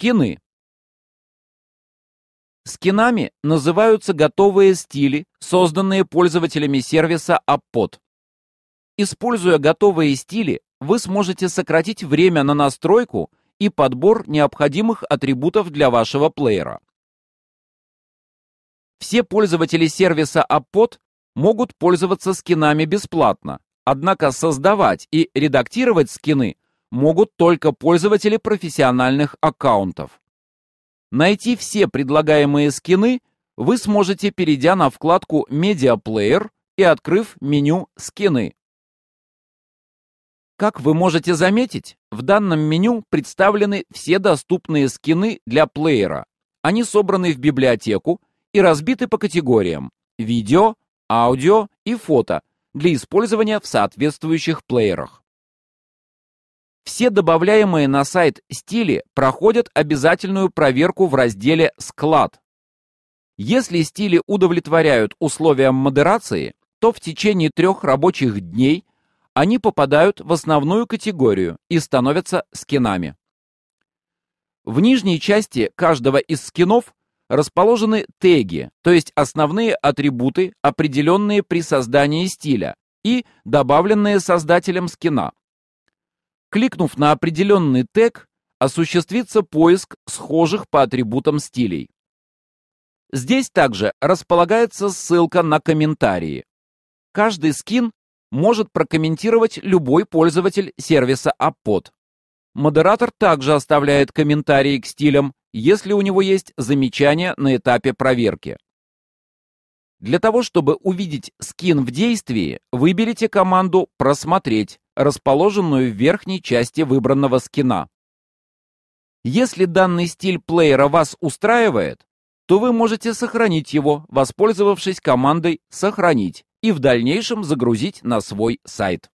Скины. Скинами называются готовые стили, созданные пользователями сервиса Appod. Используя готовые стили, вы сможете сократить время на настройку и подбор необходимых атрибутов для вашего плеера. Все пользователи сервиса Appod могут пользоваться скинами бесплатно, однако создавать и редактировать скины – могут только пользователи профессиональных аккаунтов. Найти все предлагаемые скины вы сможете, перейдя на вкладку «Медиаплеер» и открыв меню «Скины». Как вы можете заметить, в данном меню представлены все доступные скины для плеера. Они собраны в библиотеку и разбиты по категориям – видео, аудио и фото для использования в соответствующих плеерах. Все добавляемые на сайт стили проходят обязательную проверку в разделе «Склад». Если стили удовлетворяют условиям модерации, то в течение трех рабочих дней они попадают в основную категорию и становятся скинами. В нижней части каждого из скинов расположены теги, то есть основные атрибуты, определенные при создании стиля и добавленные создателем скина. Кликнув на определенный тег, осуществится поиск схожих по атрибутам стилей. Здесь также располагается ссылка на комментарии. Каждый скин может прокомментировать любой пользователь сервиса Appod. Модератор также оставляет комментарии к стилям, если у него есть замечания на этапе проверки. Для того, чтобы увидеть скин в действии, выберите команду «Просмотреть» расположенную в верхней части выбранного скина. Если данный стиль плеера вас устраивает, то вы можете сохранить его, воспользовавшись командой «Сохранить» и в дальнейшем загрузить на свой сайт.